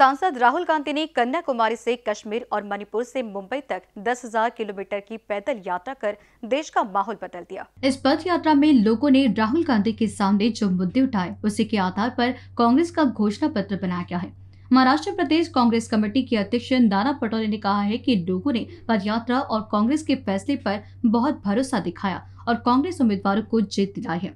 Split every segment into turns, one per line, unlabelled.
सांसद राहुल गांधी ने कन्याकुमारी से कश्मीर और मणिपुर से मुंबई तक 10,000 किलोमीटर की पैदल यात्रा कर देश का माहौल बदल दिया इस पद यात्रा में लोगों ने राहुल गांधी के सामने जो मुद्दे उठाए उसी के आधार पर कांग्रेस का घोषणा पत्र बनाया गया है महाराष्ट्र प्रदेश कांग्रेस कमेटी के अध्यक्ष नाना पटोले ने कहा है कि लोगों ने पद यात्रा और कांग्रेस के फैसले पर बहुत भरोसा दिखाया और कांग्रेस उम्मीदवारों को जीत दिलाई है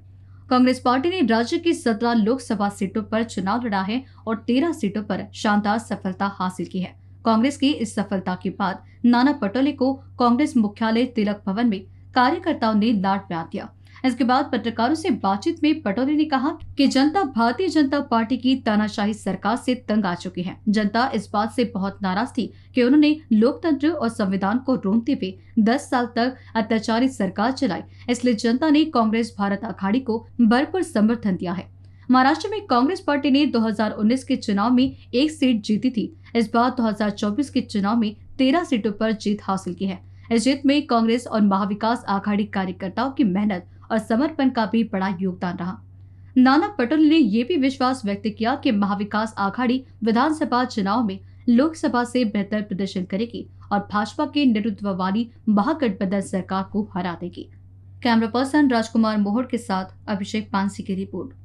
कांग्रेस पार्टी ने राज्य की सत्रह लोकसभा सीटों पर चुनाव लड़ा है और तेरह सीटों पर शानदार सफलता हासिल की है कांग्रेस की इस सफलता के बाद नाना पटोले को कांग्रेस मुख्यालय तिलक भवन में कार्यकर्ताओं ने लाट प्यार दिया इसके बाद पत्रकारों से बातचीत में पटोले ने कहा कि जनता भारतीय जनता पार्टी की तानाशाही सरकार से तंग आ चुकी है जनता इस बात से बहुत नाराज थी कि उन्होंने लोकतंत्र और संविधान को रोनते हुए दस साल तक अत्याचारी सरकार चलाई इसलिए जनता ने कांग्रेस भारत अखाड़ी को भरपूर समर्थन दिया है महाराष्ट्र में कांग्रेस पार्टी ने 2019 के चुनाव में एक सीट जीती थी इस बार 2024 के चुनाव में 13 सीटों पर जीत हासिल की है इस जीत में कांग्रेस और महाविकास आघाड़ी कार्यकर्ताओं की मेहनत और समर्पण का भी बड़ा योगदान रहा नाना पटेल ने यह भी विश्वास व्यक्त किया कि महाविकास आघाड़ी विधानसभा चुनाव में लोकसभा से बेहतर प्रदर्शन करेगी और भाजपा के नेतृत्व वाली महागठबंधन सरकार को हरा देगी कैमरा पर्सन राजकुमार मोहर के साथ अभिषेक पानसी की रिपोर्ट